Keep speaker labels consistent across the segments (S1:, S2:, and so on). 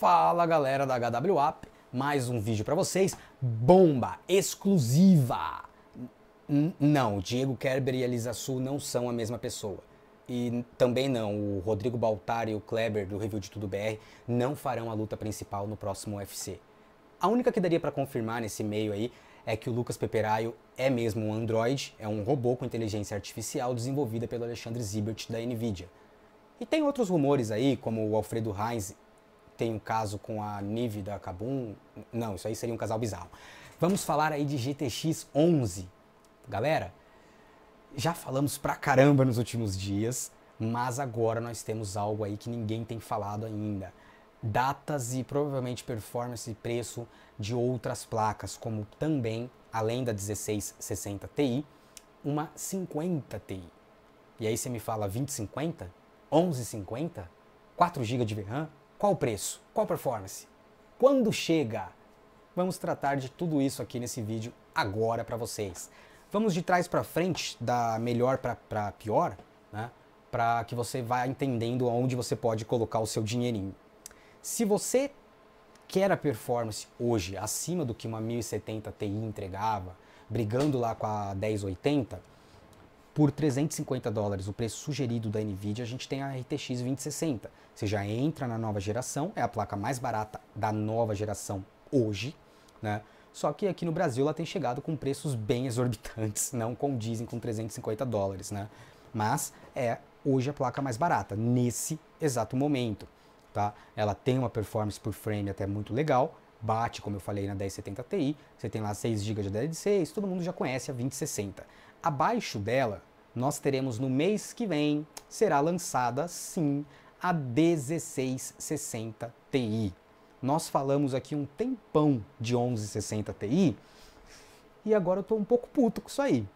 S1: Fala galera da HW App, mais um vídeo para vocês, bomba exclusiva. N não, Diego Kerber e Elisa Sul não são a mesma pessoa. E também não, o Rodrigo Baltar e o Kleber do Review de Tudo BR não farão a luta principal no próximo UFC. A única que daria para confirmar nesse meio aí é que o Lucas Peperaio é mesmo um android, é um robô com inteligência artificial desenvolvida pelo Alexandre Zibert da Nvidia. E tem outros rumores aí, como o Alfredo Heinz tem um caso com a Nive da Kabum. Não, isso aí seria um casal bizarro. Vamos falar aí de GTX 11. Galera, já falamos pra caramba nos últimos dias, mas agora nós temos algo aí que ninguém tem falado ainda. Datas e provavelmente performance e preço de outras placas, como também, além da 1660 Ti, uma 50 Ti. E aí você me fala 2050? 1150? 4 GB de VRAM? Qual o preço? Qual performance? Quando chega? Vamos tratar de tudo isso aqui nesse vídeo agora para vocês. Vamos de trás para frente, da melhor para pior, né? para que você vá entendendo onde você pode colocar o seu dinheirinho. Se você quer a performance hoje acima do que uma 1070 Ti entregava, brigando lá com a 1080, por 350 dólares, o preço sugerido da Nvidia, a gente tem a RTX 2060. Você já entra na nova geração, é a placa mais barata da nova geração hoje, né? Só que aqui no Brasil ela tem chegado com preços bem exorbitantes, não condizem com 350 dólares, né? Mas é hoje a placa mais barata, nesse exato momento, tá? Ela tem uma performance por frame até muito legal, bate, como eu falei, na 1070 Ti, você tem lá 6 GB de DDR6, todo mundo já conhece a 2060. Abaixo dela, nós teremos no mês que vem, será lançada sim a 1660 Ti. Nós falamos aqui um tempão de 1160 Ti e agora eu tô um pouco puto com isso aí.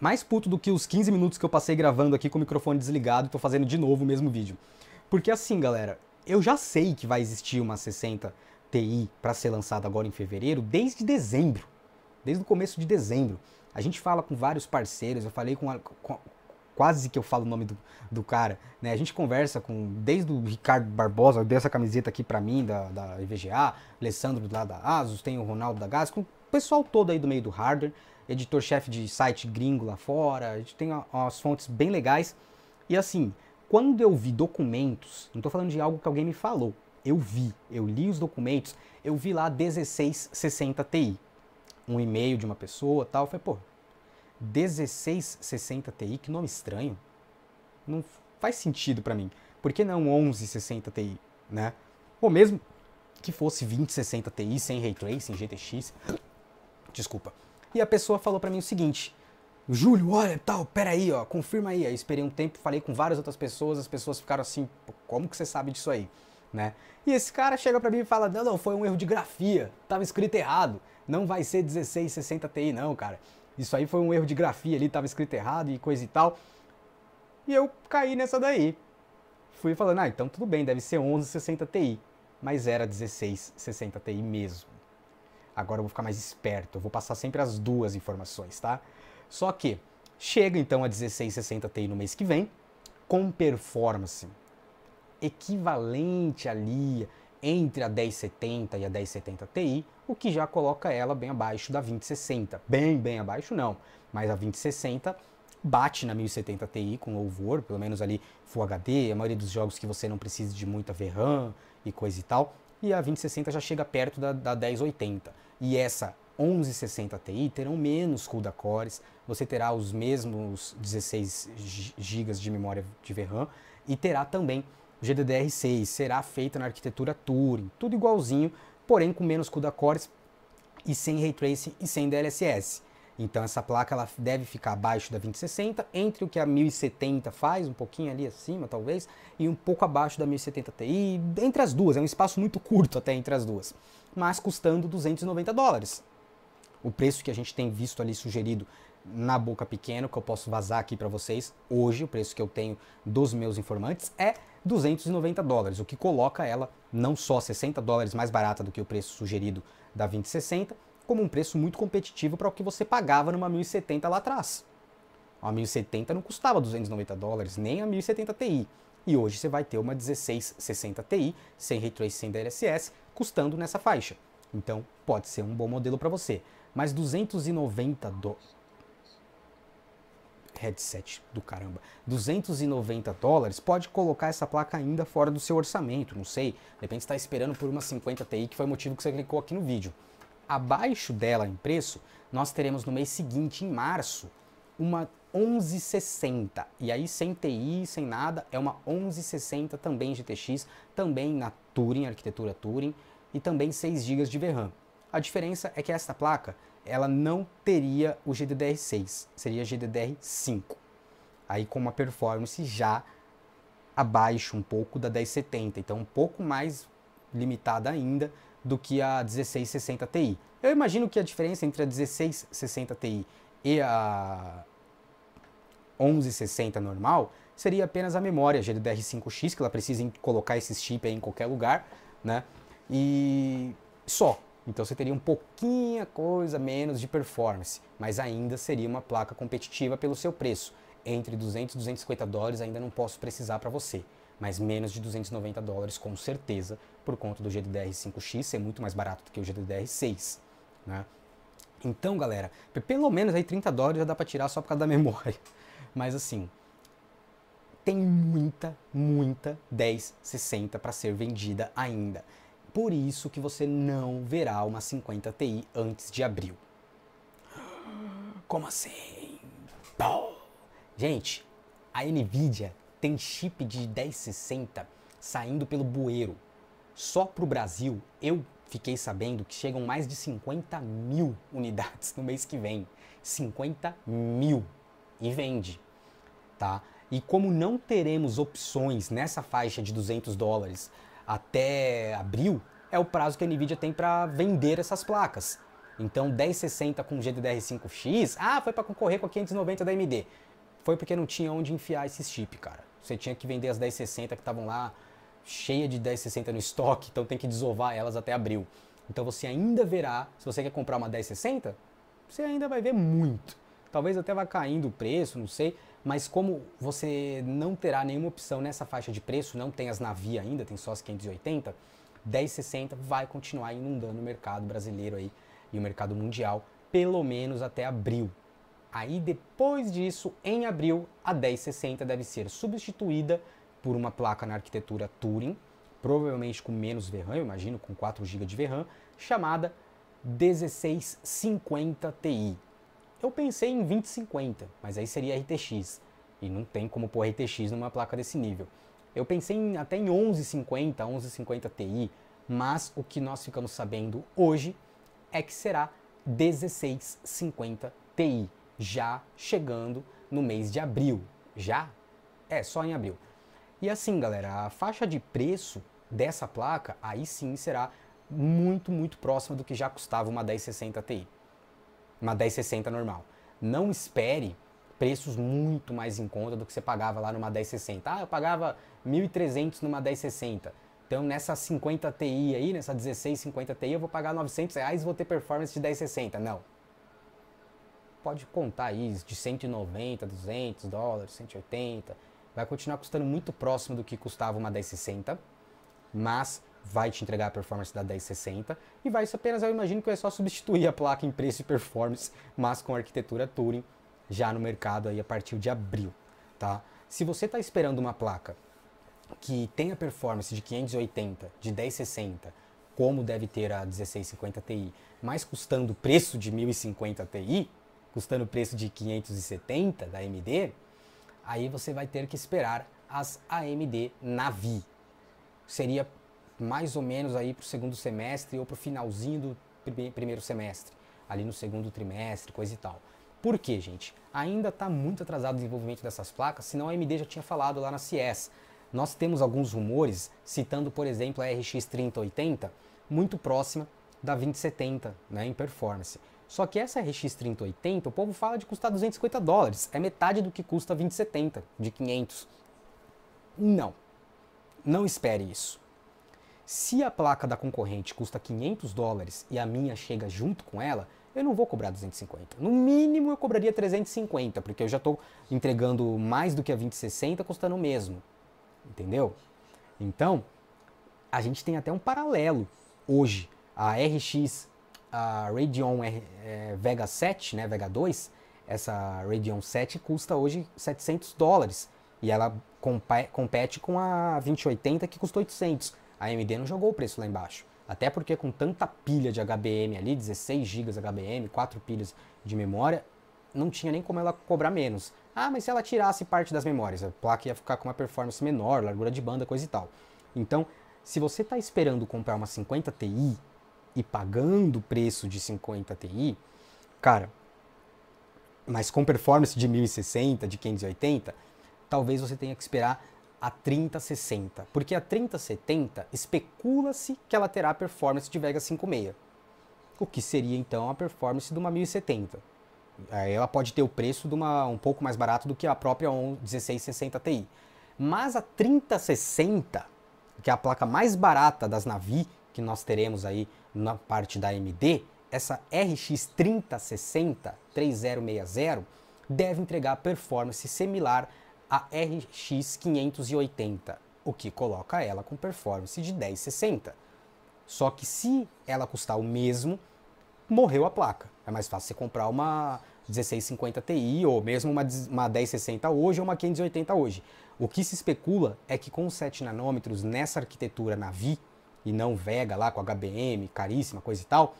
S1: Mais puto do que os 15 minutos que eu passei gravando aqui com o microfone desligado e tô fazendo de novo o mesmo vídeo. Porque assim, galera, eu já sei que vai existir uma 60 Ti para ser lançada agora em fevereiro desde dezembro, desde o começo de dezembro. A gente fala com vários parceiros, eu falei com, a, com quase que eu falo o nome do, do cara, né? A gente conversa com, desde o Ricardo Barbosa, deu essa camiseta aqui para mim, da, da IVGA, Alessandro lá da Asus, tem o Ronaldo da Gás, com o pessoal todo aí do meio do hardware, editor-chefe de site gringo lá fora, a gente tem umas fontes bem legais. E assim, quando eu vi documentos, não tô falando de algo que alguém me falou, eu vi, eu li os documentos, eu vi lá 1660 Ti um e-mail de uma pessoa tal. Eu falei, pô, 1660 Ti, que nome estranho. Não faz sentido para mim. Por que não 1160 Ti, né? Ou mesmo que fosse 2060 Ti sem ray tracing, GTX. Desculpa. E a pessoa falou para mim o seguinte: Júlio, olha, tal, peraí, ó, confirma aí. Aí esperei um tempo, falei com várias outras pessoas, as pessoas ficaram assim, como que você sabe disso aí? né? E esse cara chega para mim e fala: "Não, não, foi um erro de grafia. Tava escrito errado. Não vai ser 1660 Ti não, cara. Isso aí foi um erro de grafia ali, tava escrito errado e coisa e tal". E eu caí nessa daí. Fui falando: "Ah, então tudo bem, deve ser 1160 Ti". Mas era 1660 Ti mesmo. Agora eu vou ficar mais esperto, eu vou passar sempre as duas informações, tá? Só que chega então a 1660 Ti no mês que vem com performance equivalente ali entre a 1070 e a 1070 Ti, o que já coloca ela bem abaixo da 2060. Bem, bem abaixo não, mas a 2060 bate na 1070 Ti com louvor, pelo menos ali Full HD, a maioria dos jogos que você não precisa de muita VRAM e coisa e tal, e a 2060 já chega perto da, da 1080. E essa 1160 Ti terão menos CUDA cores, você terá os mesmos 16 GB de memória de VRAM e terá também GDDR6 será feita na arquitetura Turing, tudo igualzinho, porém com menos CUDA cores e sem ray tracing e sem DLSS. Então essa placa ela deve ficar abaixo da 2060, entre o que a 1070 faz, um pouquinho ali acima talvez, e um pouco abaixo da 1070 Ti, entre as duas, é um espaço muito curto até entre as duas, mas custando 290 dólares. O preço que a gente tem visto ali sugerido na boca pequena, que eu posso vazar aqui para vocês, hoje o preço que eu tenho dos meus informantes é 290 dólares, o que coloca ela não só 60 dólares mais barata do que o preço sugerido da 2060, como um preço muito competitivo para o que você pagava numa 1070 lá atrás. A 1070 não custava 290 dólares, nem a 1070 Ti. E hoje você vai ter uma 1660 Ti, sem Ray Tracing, sem DLSS, custando nessa faixa. Então, pode ser um bom modelo para você. Mas 290 dólares... Do headset do caramba, 290 dólares, pode colocar essa placa ainda fora do seu orçamento, não sei, de repente está esperando por uma 50 Ti, que foi o motivo que você clicou aqui no vídeo. Abaixo dela em preço, nós teremos no mês seguinte, em março, uma 1160. E aí sem TI, sem nada, é uma 1160 também GTX, também na Turing, arquitetura Turing, e também 6 GB de VRAM. A diferença é que esta placa ela não teria o GDDR6, seria GDDR5. Aí com uma performance já abaixo um pouco da 1070, então um pouco mais limitada ainda do que a 1660 Ti. Eu imagino que a diferença entre a 1660 Ti e a 1160 normal seria apenas a memória GDDR5X, que ela precisa colocar esse chip em qualquer lugar, né? E só, então você teria um pouquinho coisa menos de performance, mas ainda seria uma placa competitiva pelo seu preço. Entre 200 e 250 dólares ainda não posso precisar para você, mas menos de 290 dólares com certeza, por conta do GDDR5X ser muito mais barato do que o GDDR6, né? Então, galera, pelo menos aí 30 dólares já dá para tirar só por causa da memória. Mas assim, tem muita, muita 1060 para ser vendida ainda. Por isso que você não verá uma 50 Ti antes de abril. Como assim? Gente, a Nvidia tem chip de 1060 saindo pelo bueiro. Só para o Brasil, eu fiquei sabendo que chegam mais de 50 mil unidades no mês que vem. 50 mil! E vende, tá? E como não teremos opções nessa faixa de 200 dólares até abril é o prazo que a Nvidia tem para vender essas placas. Então 1060 com GDDR5X, ah, foi para concorrer com a 590 da AMD. Foi porque não tinha onde enfiar esse chip, cara. Você tinha que vender as 1060 que estavam lá cheia de 1060 no estoque, então tem que desovar elas até abril. Então você ainda verá, se você quer comprar uma 1060, você ainda vai ver muito. Talvez até vá caindo o preço, não sei. Mas como você não terá nenhuma opção nessa faixa de preço, não tem as Navi ainda, tem só as 580, 1060 vai continuar inundando o mercado brasileiro aí e o mercado mundial, pelo menos até abril. Aí depois disso, em abril, a 1060 deve ser substituída por uma placa na arquitetura Turing, provavelmente com menos VRAM, eu imagino, com 4 GB de VRAM, chamada 1650 Ti. Eu pensei em 2050, mas aí seria RTX. E não tem como pôr RTX numa placa desse nível. Eu pensei em, até em 1150, 1150 Ti, mas o que nós ficamos sabendo hoje é que será 1650 Ti, já chegando no mês de abril. Já? É, só em abril. E assim, galera, a faixa de preço dessa placa aí sim será muito, muito próxima do que já custava uma 1060 Ti uma 1060 normal. Não espere preços muito mais em conta do que você pagava lá numa 1060. Ah, eu pagava 1.300 numa 1060. Então nessa 50 Ti aí, nessa 1650 Ti, eu vou pagar 900 reais e vou ter performance de 1060. Não. Pode contar aí de 190, 200 dólares, 180. Vai continuar custando muito próximo do que custava uma 1060, mas vai te entregar a performance da 1060 e vai isso apenas, eu imagino que é só substituir a placa em preço e performance, mas com arquitetura Turing já no mercado aí a partir de abril, tá? Se você está esperando uma placa que tenha performance de 580, de 1060, como deve ter a 1650 Ti, mas custando o preço de 1050 Ti, custando o preço de 570 da AMD, aí você vai ter que esperar as AMD Navi. Seria mais ou menos aí para o segundo semestre ou para o finalzinho do primeiro semestre, ali no segundo trimestre, coisa e tal. Por quê, gente? Ainda está muito atrasado o desenvolvimento dessas placas, senão a AMD já tinha falado lá na CES. Nós temos alguns rumores, citando, por exemplo, a RX 3080, muito próxima da 2070 né, em performance. Só que essa RX 3080, o povo fala de custar 250 dólares, é metade do que custa a 2070, de 500. Não, não espere isso. Se a placa da concorrente custa 500 dólares e a minha chega junto com ela, eu não vou cobrar 250. No mínimo eu cobraria 350, porque eu já estou entregando mais do que a 2060 custando o mesmo. Entendeu? Então, a gente tem até um paralelo hoje. A RX, a Radeon é, Vega 7, né, Vega 2, essa Radeon 7 custa hoje 700 dólares. E ela compete com a 2080 que custa 800 a AMD não jogou o preço lá embaixo. Até porque com tanta pilha de HBM ali, 16 GB HBM, 4 pilhas de memória, não tinha nem como ela cobrar menos. Ah, mas se ela tirasse parte das memórias, a placa ia ficar com uma performance menor, largura de banda, coisa e tal. Então, se você está esperando comprar uma 50 Ti e pagando o preço de 50 Ti, cara, mas com performance de 1060, de 580, talvez você tenha que esperar a 3060, porque a 3070 especula-se que ela terá a performance de Vega 56, o que seria então a performance de uma 1070. Ela pode ter o preço de uma um pouco mais barato do que a própria 1660 Ti. Mas a 3060, que é a placa mais barata das Navi que nós teremos aí na parte da AMD, essa RX 3060 3060 deve entregar performance similar a RX 580, o que coloca ela com performance de 1060. Só que se ela custar o mesmo, morreu a placa. É mais fácil você comprar uma 1650 Ti ou mesmo uma, uma 1060 hoje ou uma 580 hoje. O que se especula é que com 7 nanômetros nessa arquitetura Navi e não Vega lá com HBM, caríssima, coisa e tal,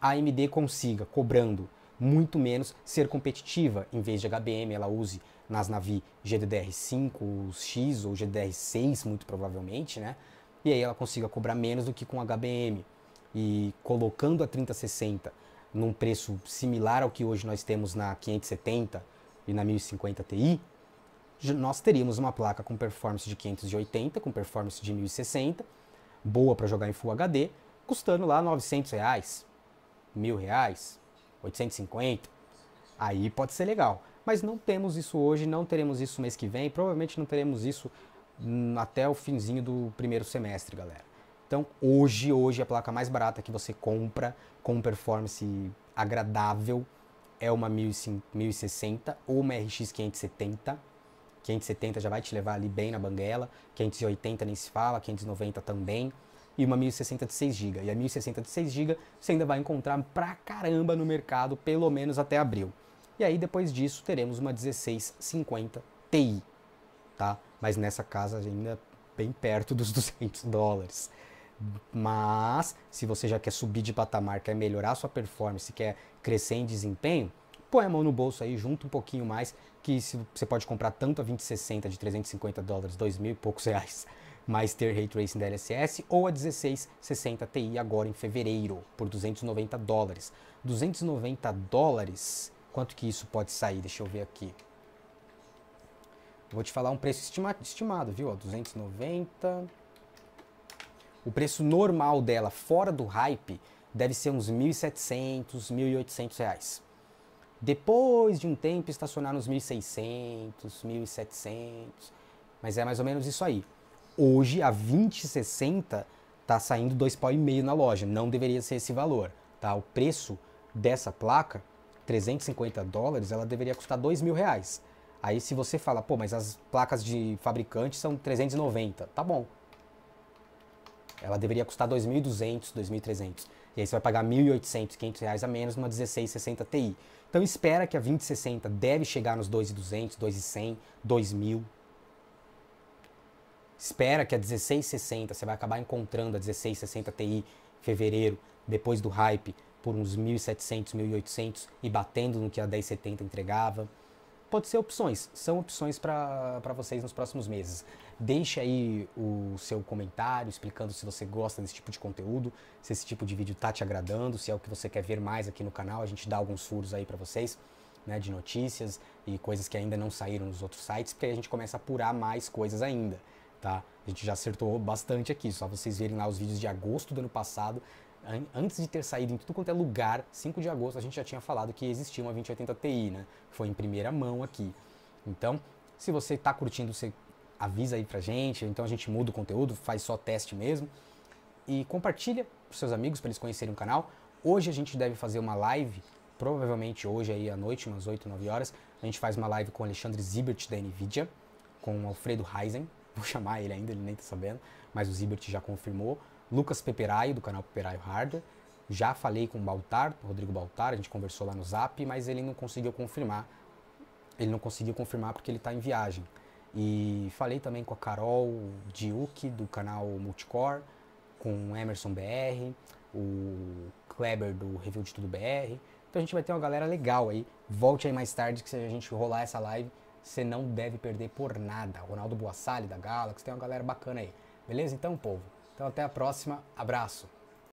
S1: a AMD consiga, cobrando muito menos, ser competitiva. Em vez de HBM, ela use nas Navi GDDR5X ou GDDR6, muito provavelmente, né? E aí ela consiga cobrar menos do que com HBM. E colocando a 3060 num preço similar ao que hoje nós temos na 570 e na 1050 Ti, nós teríamos uma placa com performance de 580, com performance de 1060, boa para jogar em Full HD, custando lá 900 reais, mil reais, 850. Aí pode ser legal. Mas não temos isso hoje, não teremos isso mês que vem, provavelmente não teremos isso hum, até o finzinho do primeiro semestre, galera. Então, hoje, hoje a placa mais barata que você compra com performance agradável é uma 1060 ou uma RX 570. 570 já vai te levar ali bem na banguela, 580 nem se fala, 590 também, e uma 1060 de 6GB. E a 1060 de 6GB você ainda vai encontrar pra caramba no mercado, pelo menos até abril. E aí depois disso teremos uma 1650 Ti, tá? Mas nessa casa ainda bem perto dos 200 dólares. Mas se você já quer subir de patamar, quer melhorar sua performance, quer crescer em desempenho, põe a mão no bolso aí, junta um pouquinho mais, que você pode comprar tanto a 2060 de 350 dólares, 2 mil e poucos reais, mais ter Ray Tracing da LSS, ou a 1660 Ti agora em fevereiro, por 290 dólares. 290 dólares Quanto que isso pode sair? Deixa eu ver aqui. Vou te falar um preço estima estimado, viu? 290. O preço normal dela, fora do hype, deve ser uns 1.700, 1.800 reais. Depois de um tempo, estacionar nos 1.600, 1.700. Mas é mais ou menos isso aí. Hoje, a 2060 tá saindo 2,5 na loja. Não deveria ser esse valor, tá? O preço dessa placa 350 dólares, ela deveria custar 2 mil reais. Aí se você fala, pô, mas as placas de fabricante são 390, tá bom. Ela deveria custar 2.200, 2.300. E aí você vai pagar 1.800, 500 reais a menos numa 1660 Ti. Então espera que a 2060 deve chegar nos 2.200, 2.100, 2.000. Espera que a 1660, você vai acabar encontrando a 1660 Ti em fevereiro, depois do hype, por uns 1.700, 1.800 e batendo no que a 1070 entregava. Pode ser opções, são opções para vocês nos próximos meses. Deixe aí o seu comentário explicando se você gosta desse tipo de conteúdo, se esse tipo de vídeo tá te agradando, se é o que você quer ver mais aqui no canal. A gente dá alguns furos aí para vocês, né, de notícias e coisas que ainda não saíram nos outros sites, porque aí a gente começa a apurar mais coisas ainda, tá? A gente já acertou bastante aqui, só vocês verem lá os vídeos de agosto do ano passado, antes de ter saído em tudo quanto é lugar, 5 de agosto, a gente já tinha falado que existia uma 2080 Ti, né? Foi em primeira mão aqui. Então, se você está curtindo, você avisa aí pra gente, então a gente muda o conteúdo, faz só teste mesmo. E compartilha pros seus amigos para eles conhecerem o canal. Hoje a gente deve fazer uma live, provavelmente hoje aí à noite, umas 8, 9 horas, a gente faz uma live com o Alexandre Zibert da Nvidia, com o Alfredo Heisen, vou chamar ele ainda, ele nem tá sabendo, mas o Zibert já confirmou. Lucas Peperai, do canal Peperai Harder, Já falei com o Baltar, Rodrigo Baltar, a gente conversou lá no zap, mas ele não conseguiu confirmar. Ele não conseguiu confirmar porque ele está em viagem. E falei também com a Carol Diuk, do canal Multicore, com o Emerson BR, o Kleber do Review de Tudo BR. Então a gente vai ter uma galera legal aí. Volte aí mais tarde que se a gente rolar essa live, você não deve perder por nada. Ronaldo Boassali da Galaxy, tem uma galera bacana aí. Beleza então, povo? Então até a próxima, abraço!